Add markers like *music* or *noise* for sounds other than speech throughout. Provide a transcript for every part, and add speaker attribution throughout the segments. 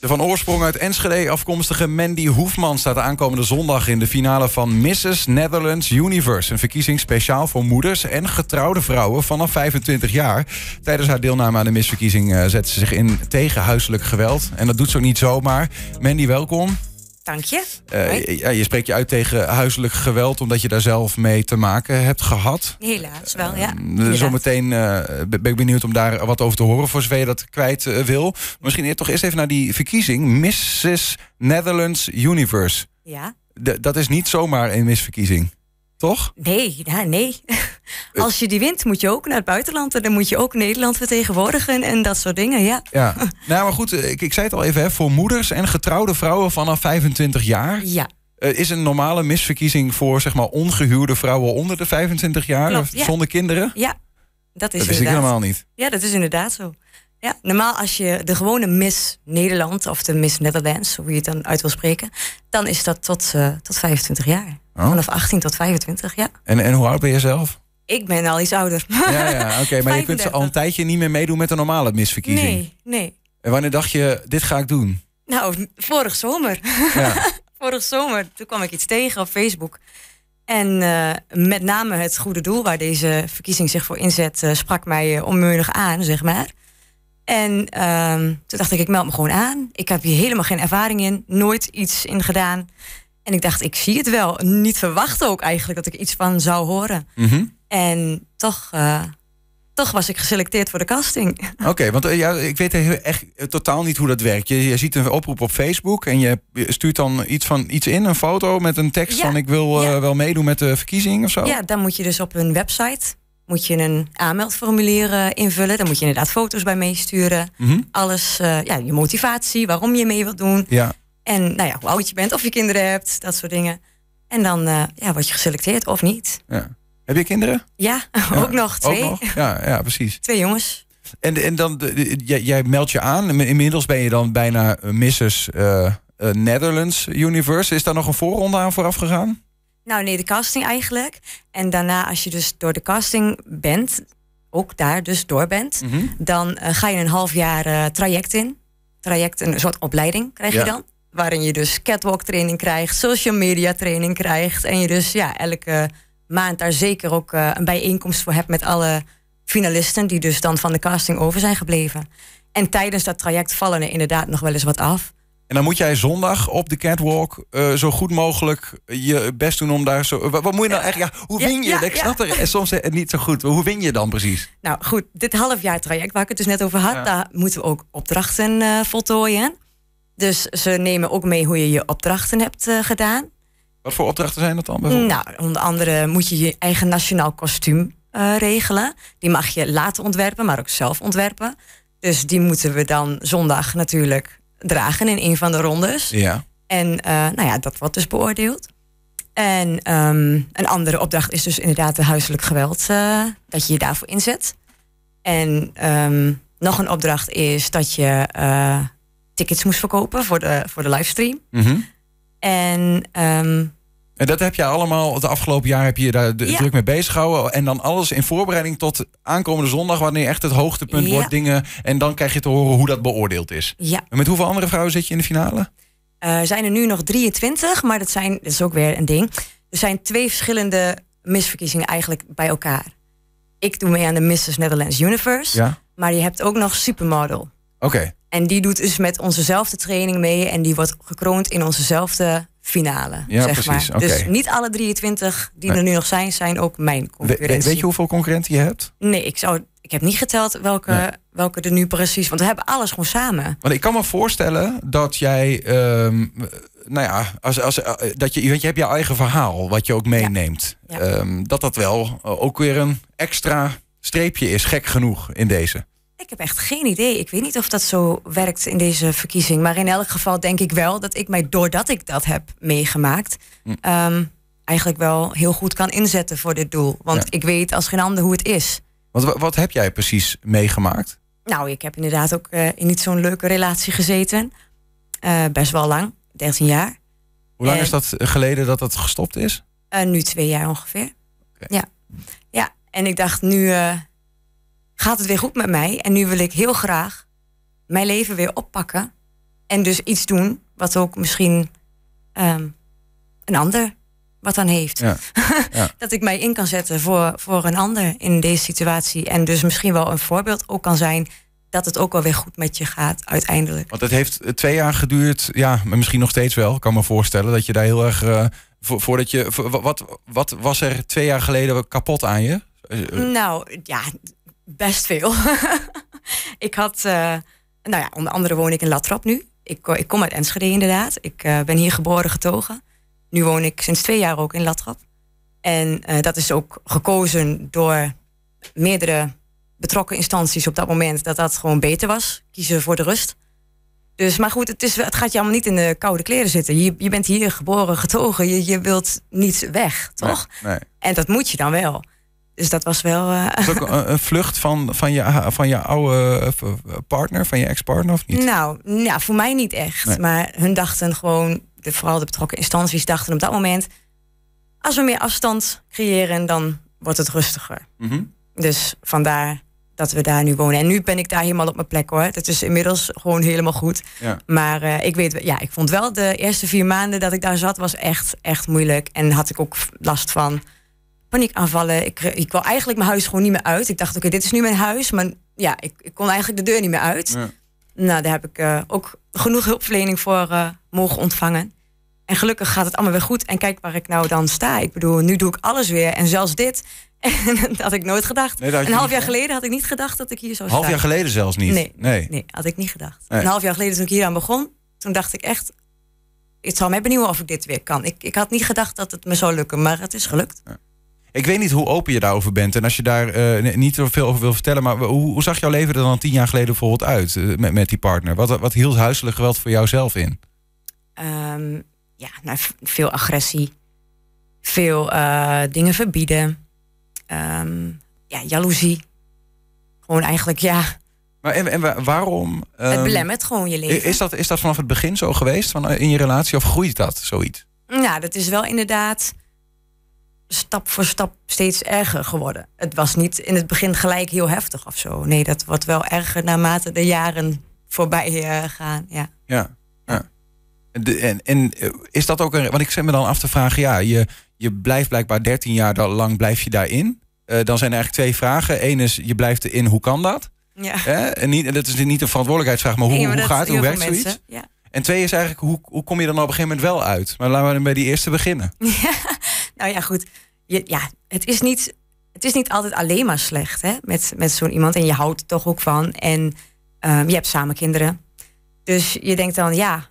Speaker 1: De van oorsprong uit Enschede afkomstige Mandy Hoefman staat aankomende zondag in de finale van Mrs. Netherlands Universe. Een verkiezing speciaal voor moeders en getrouwde vrouwen vanaf 25 jaar. Tijdens haar deelname aan de misverkiezing eh, zet ze zich in tegen huiselijk geweld. En dat doet ze ook niet zomaar. Mandy, welkom.
Speaker 2: Dank je. Uh,
Speaker 1: je, spreekt je uit tegen huiselijk geweld, omdat je daar zelf mee te maken hebt gehad.
Speaker 2: Helaas wel, ja. Eh, dus
Speaker 1: zometeen eh, ben ik benieuwd om daar wat over te horen, voor zover je dat kwijt wil. Misschien eerst toch eerst even naar die verkiezing. Mrs. Netherlands Universe. Ja. dat is niet zomaar een misverkiezing. Toch? Nee, nee. Eh. Als je die wint, moet je ook naar het buitenland.
Speaker 2: En dan moet je ook Nederland vertegenwoordigen en dat soort dingen, ja.
Speaker 1: Ja, *laughs* nou maar goed, eh, ik, ik zei het al even, hè, voor moeders en getrouwde vrouwen vanaf 25 jaar. Ja. Eh, is een normale misverkiezing voor zeg maar, ongehuwde vrouwen onder de 25 jaar Klopt, zonder kinderen?
Speaker 2: Ja, dat is dat wist ik helemaal niet. Ja, dat is inderdaad zo. Ja, normaal als je de gewone Miss Nederland of de Miss Netherlands, hoe je het dan uit wil spreken, dan is dat tot, eh, tot 25 jaar. Oh. Vanaf 18 tot 25, ja.
Speaker 1: En, en hoe oud ben je zelf?
Speaker 2: Ik ben al iets ouder. Ja, ja
Speaker 1: oké, maar je kunt al een *laughs* tijdje niet meer meedoen met de normale missverkiezing Nee, nee. En wanneer dacht je, dit ga ik doen?
Speaker 2: Nou, vorig zomer. Ja. *laughs* vorig zomer, toen kwam ik iets tegen op Facebook. En eh, met name het goede doel waar deze verkiezing zich voor inzet, eh, sprak mij onmeunig aan, zeg maar. En ehm, toen dacht ik, ik meld me gewoon aan. Ik heb hier helemaal geen ervaring in, nooit iets in gedaan. En ik dacht, ik zie het wel. Niet verwachten ook eigenlijk dat ik iets van zou horen. Mhm. En toch, eh, toch was ik geselecteerd voor de casting.
Speaker 1: Oké, want eh, ja, ik weet echt eh, totaal niet hoe dat werkt. Je, je, ziet een oproep op Facebook en je stuurt dan iets, van, iets in, een foto met een tekst van ik wil wel meedoen met de verkiezing of zo. Ja,
Speaker 2: dan moet je dus op hun website moet je een aanmeldformulier eh, invullen. dan moet je inderdaad foto's bij meesturen. Mhm. Alles, eh, ja, je motivatie, waarom je mee wilt doen. Ja. En nou ja, hoe oud je bent, of je kinderen hebt, dat soort dingen. En dan eh, ja, word je geselecteerd of niet.
Speaker 1: Ja. Heb je kinderen?
Speaker 2: Ja, *laughs* ook nog twee.
Speaker 1: Ja, ja, precies. Twee jongens. En, en dan, jij, meldt je aan. Inmiddels ben je dan bijna Mrs. Uh, Netherlands Universe. Is daar nog een voorronde aan vooraf gegaan?
Speaker 2: Nou nee, de casting eigenlijk. En daarna, als je dus door de casting bent, ook daar dus door bent, mhm. dan eh, ga je een half jaar eh, traject in. Traject, een soort opleiding krijg je dan. Waarin je dus catwalk training krijgt, social media training krijgt. En je dus ja, elke maand daar zeker ook eh, een bijeenkomst voor hebt met alle finalisten die dus dan van de casting over zijn gebleven. En tijdens dat traject vallen er inderdaad nog wel eens wat
Speaker 1: af. En dan moet jij zondag op de catwalk eh, zo goed mogelijk je best doen om daar zo. Wat, moet je nou eigenlijk? Ja, hoe win je? Ja, ik snap er en soms het eh, niet zo goed. hoe win je dan precies?
Speaker 2: Nou goed, dit halfjaar traject waar ik het dus net over had, daar moeten we ook opdrachten eh, voltooien. Dus ze nemen ook mee hoe je je opdrachten hebt gedaan. Wat voor opdrachten zijn dat dan? Nou, onder andere moet je je eigen nationaal kostuum regelen. Die mag je laten ontwerpen, maar ook zelf ontwerpen. Dus die moeten we dan zondag natuurlijk dragen in een van de rondes. Ja. En eh, nou ja, dat wordt dus beoordeeld. En ehm, een andere opdracht is dus inderdaad de huiselijk geweld, eh, dat je je daarvoor inzet. En ehm, nog een opdracht is dat je eh, tickets moest
Speaker 1: verkopen voor de, voor de livestream. Mm En ehm, en dat heb je allemaal, het afgelopen jaar heb je je daar druk mee bezig gehouden. En dan alles in voorbereiding tot aankomende zondag, wanneer echt het hoogtepunt wordt, dingen. En dan krijg je te horen hoe dat beoordeeld is. Ja. En met hoeveel andere vrouwen zit je in de
Speaker 2: finale? Eh, er zijn er nu nog 23, maar dat, zijn, dat is ook weer een ding. Er zijn twee verschillende misverkiezingen eigenlijk bij elkaar. Ik doe mee aan de Mrs. Netherlands Universe, ja. maar je hebt ook nog Supermodel. Oké. En die doet dus met onzezelfde training mee en die wordt gekroond in onzezelfde finale. Ja, zeg precies. Maar. Dus niet alle 23 die er nu nog zijn, zijn ook mijn concurrentie. weet je
Speaker 1: hoeveel concurrenten je hebt?
Speaker 2: Nee, ik, zou, ik heb niet geteld welke, welke er nu precies... Want we hebben alles gewoon samen.
Speaker 1: Want ik kan me voorstellen dat jij... Ehm, nou ja, als, als, dat je, want je hebt je eigen verhaal wat je ook meeneemt. Ehm, dat dat wel ook weer een extra streepje is, gek genoeg, in deze.
Speaker 2: Ik heb echt geen idee. Ik weet niet of dat zo werkt in deze verkiezing. Maar in elk geval denk ik wel dat ik mij, doordat ik dat heb meegemaakt, hm. ehm, eigenlijk wel heel goed kan inzetten voor dit doel. Want ik weet als geen ander hoe het is.
Speaker 1: Wat, wat heb jij precies meegemaakt?
Speaker 2: Nou, ik heb inderdaad ook eh, in niet zo'n leuke relatie gezeten. Eh, best wel lang, 13 jaar.
Speaker 1: Hoe lang is dat geleden dat dat gestopt is?
Speaker 2: Uh, nu twee jaar ongeveer. Ja. ja, en ik dacht nu gaat het weer goed met mij. En nu wil ik heel graag mijn leven weer oppakken. En dus iets doen wat ook misschien ehm, een ander wat aan heeft. *laughs* dat ik mij in kan zetten voor, voor een ander in deze situatie. En dus misschien wel een voorbeeld ook kan zijn dat het ook wel weer goed met je gaat
Speaker 1: uiteindelijk. Want het heeft eh, twee jaar geduurd, ja, misschien nog steeds wel. Ik kan me voorstellen dat je daar heel erg. Eh, voordat je. wat, wat was er twee jaar geleden kapot aan je? Eh,
Speaker 2: nou ja, Best veel. *laughs* ik had, eh, nou ja, onder andere woon ik in Latrap nu. Ik, eh, ik kom uit Enschede inderdaad. Ik eh, ben hier geboren getogen. Nu woon ik sinds twee jaar ook in Latrap. En dat is ook gekozen door meerdere betrokken instanties op dat moment dat dat gewoon beter was. Kiezen voor de rust. Dus, maar goed, het, is, het gaat je allemaal niet in de koude kleren zitten. Je, je bent hier geboren, getogen. Je, je wilt niet weg, toch? En dat moet je dan wel. Dus dat was wel. Uh...
Speaker 1: Eh, was ook een, vlucht van, van, je, van je oude eh, partner, van je ex-partner of
Speaker 2: niet? Nou, ja, nou, voor mij niet echt. Maar hun dachten gewoon, de, vooral de betrokken instanties dachten op dat moment. Als we meer afstand creëren, dan wordt het rustiger. Mhm. Dus vandaar dat we daar nu wonen. En nu ben ik daar helemaal op mijn plek hoor. Dat is inmiddels gewoon helemaal goed. Ja. Maar eh, ik weet, ja, ik vond wel de eerste vier maanden dat ik daar zat, was echt, echt moeilijk. En had ik ook last van paniekaanvallen. Ik, eh, ik wil eigenlijk mijn huis gewoon niet meer uit. Ik dacht, oké, dit is nu mijn huis. Maar ja, ik, ik kon eigenlijk de deur niet meer uit. Nou, daar heb ik eh, ook genoeg hulpverlening voor eh, mogen ontvangen. En gelukkig gaat het allemaal weer goed. En kijk waar ik nou dan sta. Ik bedoel, nu doe ik alles weer. En zelfs dit. *laughs* En dat had ik nooit gedacht. een half jaar geleden had ik niet gedacht dat ik hier zou staan. Half jaar geleden
Speaker 1: zelfs niet? Nee, nee.
Speaker 2: nee had ik niet gedacht. Een half jaar geleden toen ik hier aan begon, toen dacht ik echt... Het zal mij benieuwen of ik dit weer kan. Ik, ik had niet gedacht dat het me zou lukken, maar het is gelukt. Ja.
Speaker 1: Ik weet niet hoe open je daarover bent. En als je daar uh, niet zoveel over wil vertellen. Maar hoe, zag jouw leven er dan tien jaar geleden bijvoorbeeld uit eh, met, met die partner? Wat, wat hield huiselijk geweld voor jouzelf in?
Speaker 2: Ehm, ja, nou, veel agressie. Veel eh, dingen verbieden. Um, ja, jaloezie. Gewoon eigenlijk, ja.
Speaker 1: Maar en, waarom? het ehm, belemmert
Speaker 2: gewoon je leven. Is
Speaker 1: dat, is dat vanaf het begin zo geweest van, in je relatie? Of groeit dat zoiets?
Speaker 2: Nou, dat is wel inderdaad stap voor stap steeds erger geworden. Het was niet in het begin gelijk heel heftig of zo. Nee, dat wordt wel erger naarmate de jaren voorbij eh, gaan. Ja.
Speaker 1: ja, en, en eh, is dat ook een. Want ik zit me dan af te vragen, ja, je, je blijft blijkbaar 13 jaar lang blijf je daarin. Eh, dan zijn er eigenlijk twee vragen. Eén is, je blijft erin, hoe kan dat? Ja. En niet, dat is niet een verantwoordelijkheidsvraag, maar hoe, hoe gaat het? Hoe werkt zoiets? Ja. En twee is eigenlijk, hoe, hoe kom je dan op een gegeven moment wel uit? Maar laten we bij die eerste beginnen. Ja. *laughs*
Speaker 2: Nou ja, goed. Je, ja, het is niet het is niet altijd alleen maar slecht hè, met, met zo'n iemand. En je houdt er toch ook van. En ehm, je hebt samen kinderen. Dus je denkt dan, ja,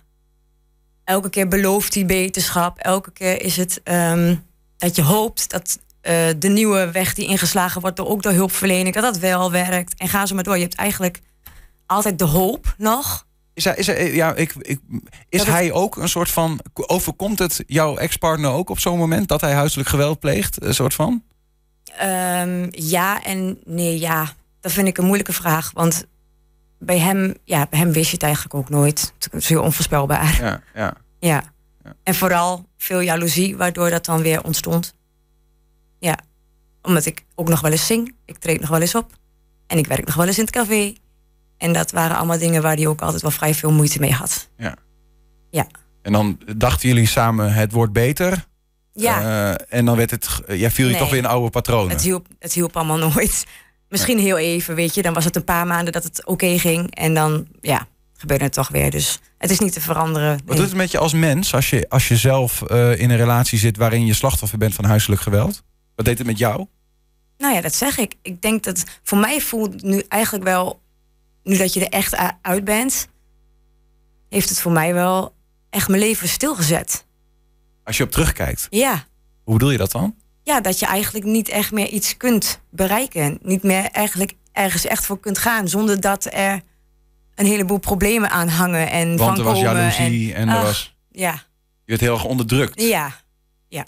Speaker 2: elke keer belooft hij beterschap. Elke keer is het ehm, dat je hoopt dat eh, de nieuwe weg die ingeslagen wordt, door, ook door hulpverlening, dat dat wel werkt. En ga zo maar door. Je hebt eigenlijk altijd de hoop nog
Speaker 1: is hij, eh, ja, is hij ook een soort van. Overkomt het jouw ex-partner ook op zo'n moment dat hij huiselijk geweld pleegt? Een soort van?
Speaker 2: Ehm, ja en nee, ja. Dat vind ik een moeilijke vraag. Want bij hem, ja, bij hem wist je het eigenlijk ook nooit. Het is heel onvoorspelbaar. Ja, ja. ja. En vooral veel jaloezie, waardoor dat dan weer ontstond. Ja. Omdat ik ook nog wel eens zing. Ik treed nog wel eens op. En ik werk nog wel eens in het café. En dat waren allemaal dingen waar hij ook altijd wel vrij veel moeite mee had. Ja. ja.
Speaker 1: En dan dachten jullie samen, het wordt beter. Ja. Eh, en dan werd het, eh, ja, viel je toch weer in oude patronen. Het hielp,
Speaker 2: het hielp allemaal *laughs* nooit. Misschien heel even, weet je. Dan was het een paar maanden dat het oké ging. En dan, ja, gebeurde het toch weer. Dus het is niet te veranderen. Wat doet het
Speaker 1: met je als mens als je, als je zelf eh, in een relatie zit waarin je slachtoffer bent van huiselijk geweld? Wat deed het met jou?
Speaker 2: Nou ja, dat zeg ik. Ik denk dat voor mij voelt nu eigenlijk wel nu dat je er echt uit bent, heeft het voor mij wel echt mijn leven stilgezet.
Speaker 1: Als je op terugkijkt? Ja. Hoe bedoel je dat dan?
Speaker 2: Ja, dat je eigenlijk niet echt meer iets kunt bereiken. Niet meer eigenlijk ergens echt voor kunt gaan zonder dat er een heleboel problemen aan hangen. En Want er was jaloezie en, er was... Ja.
Speaker 1: Je werd heel erg onderdrukt.
Speaker 2: Ja, ja.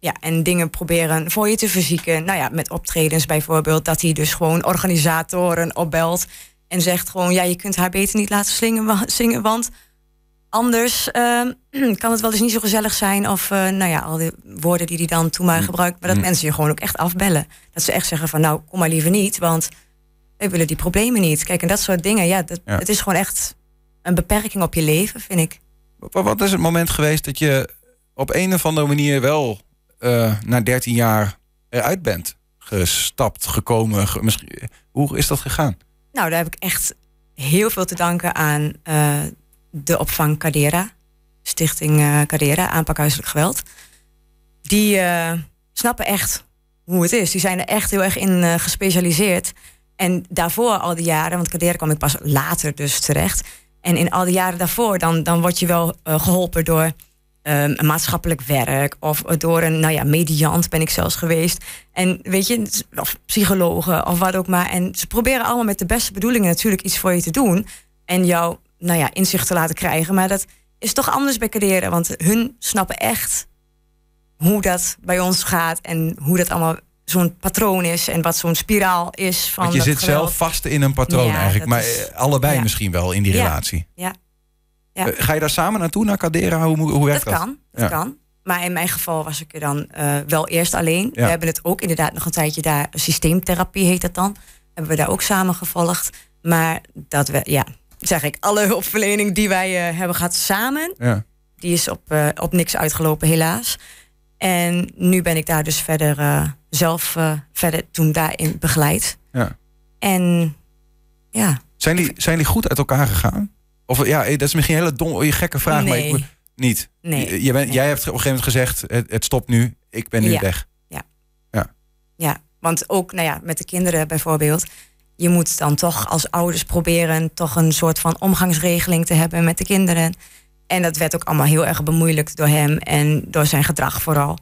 Speaker 2: Ja, en dingen proberen voor je te verzieken. Nou ja, met optredens bijvoorbeeld. Dat hij dus gewoon organisatoren opbelt. En zegt gewoon, ja, je kunt haar beter niet laten slingen, zingen, want anders ehm, *clears throat* kan het wel eens niet zo gezellig zijn. Of eh, nou ja, al die woorden die hij dan toen maar mm. gebruikt. Maar dat mm. mensen je gewoon ook echt afbellen. Dat ze echt zeggen van, nou, kom maar liever niet, want we willen die problemen niet. Kijk, en dat soort dingen, ja, dat, het is gewoon echt een beperking op je leven,
Speaker 1: vind ik. Wat is het moment geweest dat je op een of andere manier wel eh, na 13 jaar eruit bent gestapt, gekomen? misschien, eh, hoe is dat gegaan?
Speaker 2: Nou, daar heb ik echt heel veel te danken aan eh, de opvang Cadera. Stichting uh, eh, Cadera, aanpak huiselijk geweld. Die eh, snappen echt hoe het is. Die zijn er echt heel erg in gespecialiseerd. En daarvoor al die jaren, want Cadera kwam ik pas later dus terecht. En in al die jaren daarvoor, dan, dan word je wel geholpen door Ehm, maatschappelijk werk of door een, nou ja, mediant ben ik zelfs geweest. En weet je, of psychologen of wat ook maar. En ze proberen allemaal met de beste bedoelingen natuurlijk iets voor je te doen en jou, nou ja, inzicht te laten krijgen. Maar dat is toch anders bij kaderen, want hun snappen echt hoe dat bij ons gaat en hoe dat allemaal zo'n patroon is en wat zo'n spiraal is van. Want je zit zelf
Speaker 1: vast in een patroon eigenlijk, maar allebei misschien wel in die ja. relatie.
Speaker 2: Ja. Eh, ga
Speaker 1: je daar samen naartoe, naar Cadera? Hoe, hoe werkt dat? Dat kan, dat kan.
Speaker 2: Maar in mijn geval was ik er dan eh, wel eerst alleen. We hebben het ook inderdaad nog een tijdje daar, systeemtherapie heet dat dan. Hebben we daar ook samen gevolgd. Maar dat we, ja, zeg ik, alle hulpverlening die wij eh, hebben gehad samen, ja. die is op, op niks uitgelopen, helaas. En nu ben ik daar dus verder zelf verder toen daarin begeleid.
Speaker 1: Ja. En ja. Zijn die, zijn die goed uit elkaar gegaan? Of ja, eh, dat is misschien een hele dom, eh, gekke vraag, maar ik, niet. Nee. Jij hebt op een gegeven moment gezegd, het, het stopt nu, ik ben nu weg. Ja. ja.
Speaker 2: Ja, want ook nou ja, met de kinderen bijvoorbeeld. Je moet dan toch als ouders proberen toch een soort van omgangsregeling te hebben met de kinderen. En dat werd ook allemaal heel erg bemoeilijkt door hem en door zijn gedrag vooral.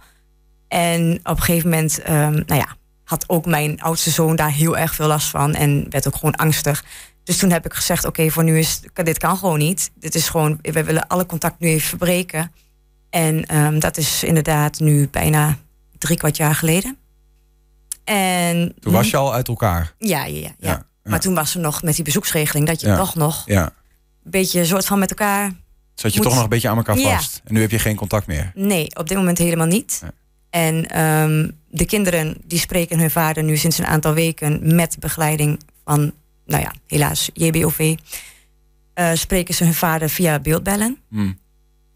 Speaker 2: En op een gegeven moment, ehm, nou ja, had ook mijn oudste zoon daar heel erg veel last van en werd ook gewoon angstig. Dus toen heb ik gezegd, oké, voor nu is dit kan gewoon niet. Dit is gewoon, we willen alle contact nu even verbreken. En ehm, dat is inderdaad nu bijna drie kwart jaar geleden. En, toen was je al uit
Speaker 1: elkaar? Ja, ja,
Speaker 2: ja. Maar toen was er nog met die bezoeksregeling dat je toch nog een beetje soort van met elkaar. Zat
Speaker 1: dus je toch nog een beetje aan elkaar vast? En nu heb je geen contact meer?
Speaker 2: Nee, op dit moment helemaal niet. En ehm, de kinderen die spreken hun vader nu sinds een aantal weken met begeleiding van nou ja, helaas, JBOV, uh, eh, spreken ze hun vader via beeldbellen. Hmm.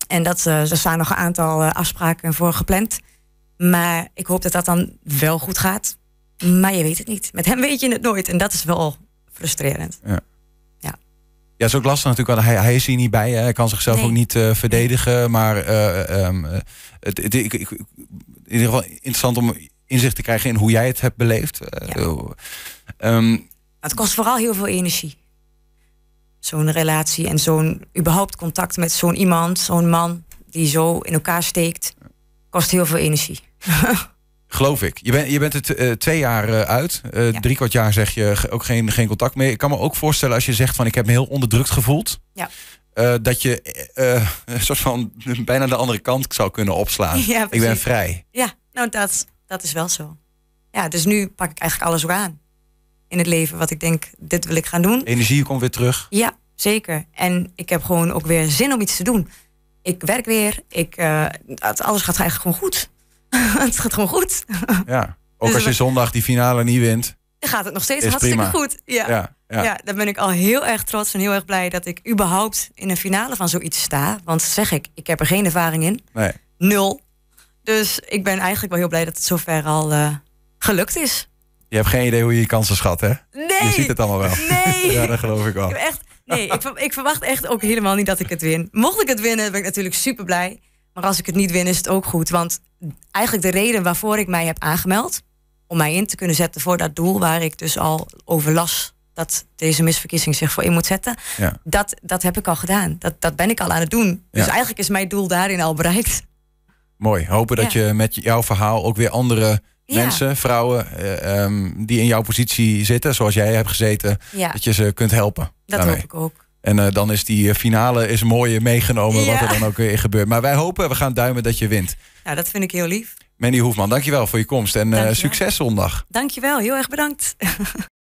Speaker 2: En dat, uh, er staan nog een aantal eh, afspraken voor gepland. Maar ik hoop dat dat dan wel goed gaat. Maar je weet het niet. Met hem weet je het nooit. En dat is wel frustrerend.
Speaker 1: Ja. Ja, is ook lastig natuurlijk, want hij, hij is hier niet bij. Hè. Hij kan zichzelf ook niet uh, verdedigen. Maar ehm, het, ik, in ieder geval interessant om inzicht te krijgen in hoe jij het hebt beleefd. Ja. Ehm,
Speaker 2: het kost vooral heel veel energie. Zo'n relatie en zo'n überhaupt contact met zo'n iemand, zo'n man die zo in elkaar steekt, kost heel veel energie. *laughs*
Speaker 1: Geloof ik. Je, bent je bent het eh, twee jaar eh, uit. Uh, Drie kwart jaar zeg je ook geen, geen contact meer. Ik kan me ook voorstellen als je zegt van ik heb me heel onderdrukt gevoeld.
Speaker 2: Ja.
Speaker 1: dat je een soort van *laughs* bijna de andere kant zou kunnen opslaan. ik ben vrij.
Speaker 2: Ja, nou dat, dat is wel zo. Ja, dus nu pak ik eigenlijk alles weer aan in het leven wat ik denk, dit wil ik gaan doen.
Speaker 1: Energie komt weer terug.
Speaker 2: Ja, zeker. En ik heb gewoon ook weer zin om iets te doen. Ik werk weer. Ik, uh, alles gaat eigenlijk gewoon goed. *laughs* het gaat gewoon goed.
Speaker 1: ja, ook *laughs* dus als je zondag die finale niet wint.
Speaker 2: Gaat het nog steeds hartstikke prima. goed.
Speaker 1: Ja. Ja, ja. ja,
Speaker 2: daar ben ik al heel erg trots en heel erg blij dat ik überhaupt in een finale van zoiets sta. Want zeg ik, ik heb er geen ervaring in. Nee. Nul. Dus ik ben eigenlijk wel heel blij dat het zover al eh, gelukt is.
Speaker 1: Je hebt geen idee hoe je je kansen schat, hè? Nee! Je ziet het allemaal wel. Nee! *laughs* ja, dat geloof ik wel. Ik
Speaker 2: echt, nee, ik, ik, verwacht echt ook helemaal niet dat ik het win. Mocht ik het winnen, ben ik natuurlijk super blij. Maar als ik het niet win, is het ook goed. Want eigenlijk de reden waarvoor ik mij heb aangemeld... om mij in te kunnen zetten voor dat doel waar ik dus al over las... dat deze misverkiezing zich voor in moet zetten... Ja. Dat, dat heb ik al gedaan. Dat, dat ben ik al aan het doen. Dus eigenlijk is mijn doel daarin al bereikt.
Speaker 1: Mooi. Hopen dat je met jouw verhaal ook weer andere Mensen, vrouwen eh, ehm, die in jouw positie zitten, zoals jij hebt gezeten, dat je ze kunt helpen. Dat daarmee. hoop ik ook. En eh, dan is die eh, finale is mooie meegenomen, wat er dan ook weer gebeurt. Maar wij hopen, we gaan duimen dat je wint.
Speaker 2: Nou, dat vind ik heel lief.
Speaker 1: Mandy Hoefman, dankjewel voor je komst en succes zondag. Dankjewel, heel erg bedankt. *laughs*